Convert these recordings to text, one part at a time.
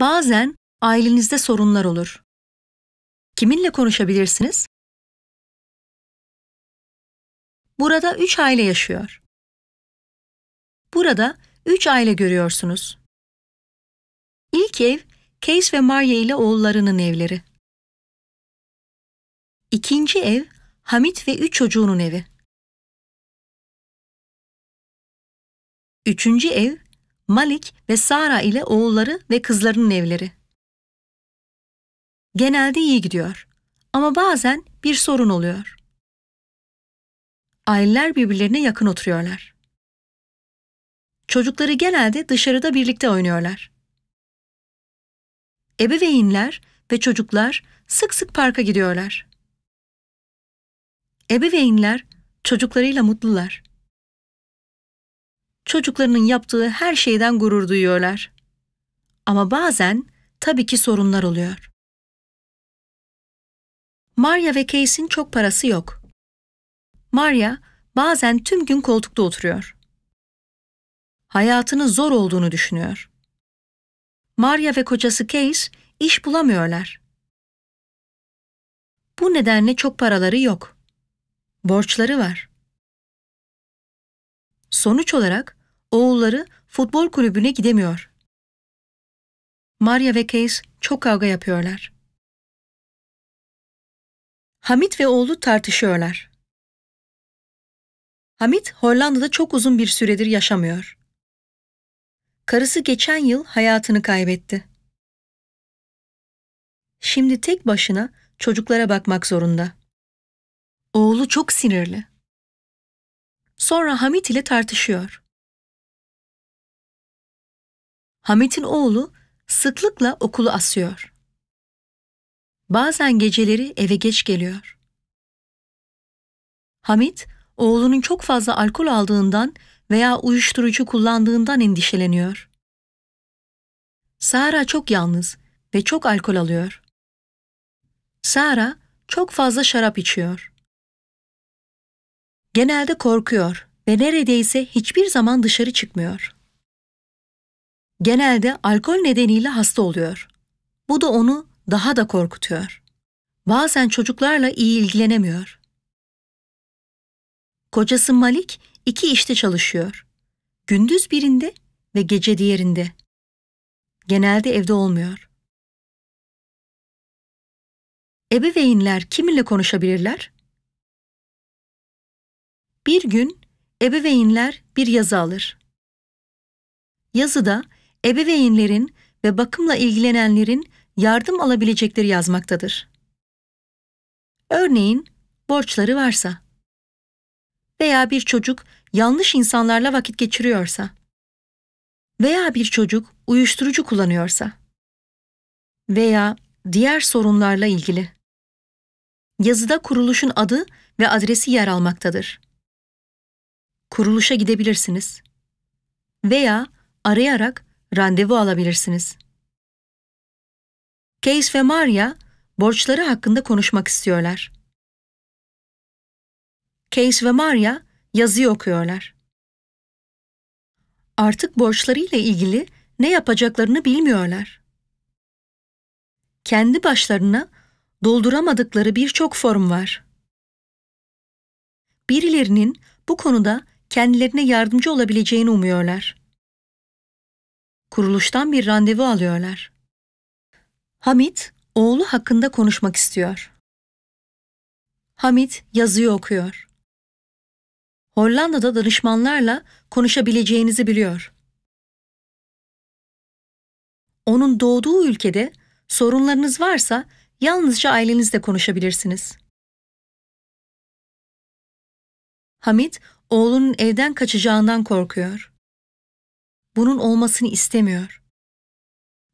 Bazen ailenizde sorunlar olur. Kiminle konuşabilirsiniz? Burada üç aile yaşıyor. Burada üç aile görüyorsunuz. İlk ev, Case ve Maria ile oğullarının evleri. İkinci ev, Hamit ve üç çocuğunun evi. Üçüncü ev, Malik ve Sara ile oğulları ve kızlarının evleri. Genelde iyi gidiyor ama bazen bir sorun oluyor. Aileler birbirlerine yakın oturuyorlar. Çocukları genelde dışarıda birlikte oynuyorlar. Ebeveynler ve çocuklar sık sık parka gidiyorlar. Ebeveynler çocuklarıyla mutlular çocuklarının yaptığı her şeyden gurur duyuyorlar. Ama bazen tabii ki sorunlar oluyor. Maria ve Case'in çok parası yok. Maria bazen tüm gün koltukta oturuyor. Hayatının zor olduğunu düşünüyor. Maria ve kocası Case iş bulamıyorlar. Bu nedenle çok paraları yok. Borçları var. Sonuç olarak Oğulları futbol kulübüne gidemiyor. Maria ve Case çok kavga yapıyorlar. Hamit ve oğlu tartışıyorlar. Hamit Hollanda'da çok uzun bir süredir yaşamıyor. Karısı geçen yıl hayatını kaybetti. Şimdi tek başına çocuklara bakmak zorunda. Oğlu çok sinirli. Sonra Hamit ile tartışıyor. Hamit'in oğlu sıklıkla okulu asıyor. Bazen geceleri eve geç geliyor. Hamit, oğlunun çok fazla alkol aldığından veya uyuşturucu kullandığından endişeleniyor. Sara çok yalnız ve çok alkol alıyor. Sara çok fazla şarap içiyor. Genelde korkuyor ve neredeyse hiçbir zaman dışarı çıkmıyor genelde alkol nedeniyle hasta oluyor. Bu da onu daha da korkutuyor. Bazen çocuklarla iyi ilgilenemiyor. Kocası Malik iki işte çalışıyor. Gündüz birinde ve gece diğerinde. Genelde evde olmuyor. Ebeveynler kiminle konuşabilirler? Bir gün ebeveynler bir yazı alır. Yazıda ebeveynlerin ve bakımla ilgilenenlerin yardım alabilecekleri yazmaktadır. Örneğin borçları varsa veya bir çocuk yanlış insanlarla vakit geçiriyorsa veya bir çocuk uyuşturucu kullanıyorsa veya diğer sorunlarla ilgili. Yazıda kuruluşun adı ve adresi yer almaktadır. Kuruluşa gidebilirsiniz veya arayarak randevu alabilirsiniz. Case ve Maria borçları hakkında konuşmak istiyorlar. Case ve Maria yazı okuyorlar. Artık borçlarıyla ilgili ne yapacaklarını bilmiyorlar. Kendi başlarına dolduramadıkları birçok form var. Birilerinin bu konuda kendilerine yardımcı olabileceğini umuyorlar kuruluştan bir randevu alıyorlar. Hamit oğlu hakkında konuşmak istiyor. Hamit yazıyı okuyor. Hollanda'da danışmanlarla konuşabileceğinizi biliyor. Onun doğduğu ülkede sorunlarınız varsa yalnızca ailenizle konuşabilirsiniz. Hamit oğlunun evden kaçacağından korkuyor bunun olmasını istemiyor.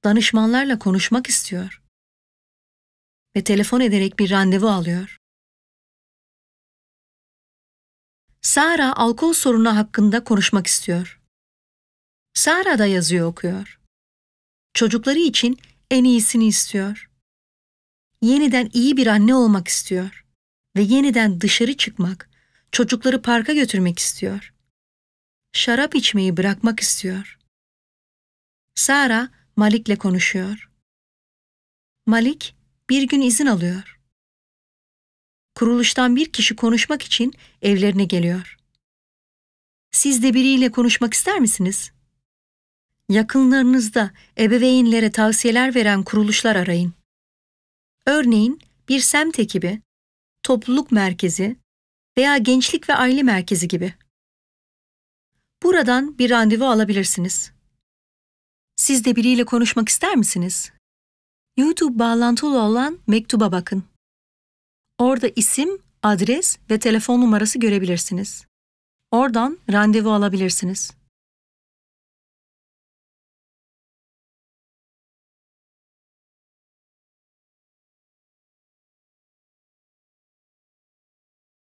Danışmanlarla konuşmak istiyor ve telefon ederek bir randevu alıyor. Sara alkol sorunu hakkında konuşmak istiyor. Sara da yazıyor okuyor. Çocukları için en iyisini istiyor. Yeniden iyi bir anne olmak istiyor ve yeniden dışarı çıkmak, çocukları parka götürmek istiyor şarap içmeyi bırakmak istiyor. Sara Malik'le konuşuyor. Malik bir gün izin alıyor. Kuruluştan bir kişi konuşmak için evlerine geliyor. Siz de biriyle konuşmak ister misiniz? Yakınlarınızda ebeveynlere tavsiyeler veren kuruluşlar arayın. Örneğin bir semt ekibi, topluluk merkezi veya gençlik ve aile merkezi gibi. Buradan bir randevu alabilirsiniz. Siz de biriyle konuşmak ister misiniz? YouTube bağlantılı olan mektuba bakın. Orada isim, adres ve telefon numarası görebilirsiniz. Oradan randevu alabilirsiniz.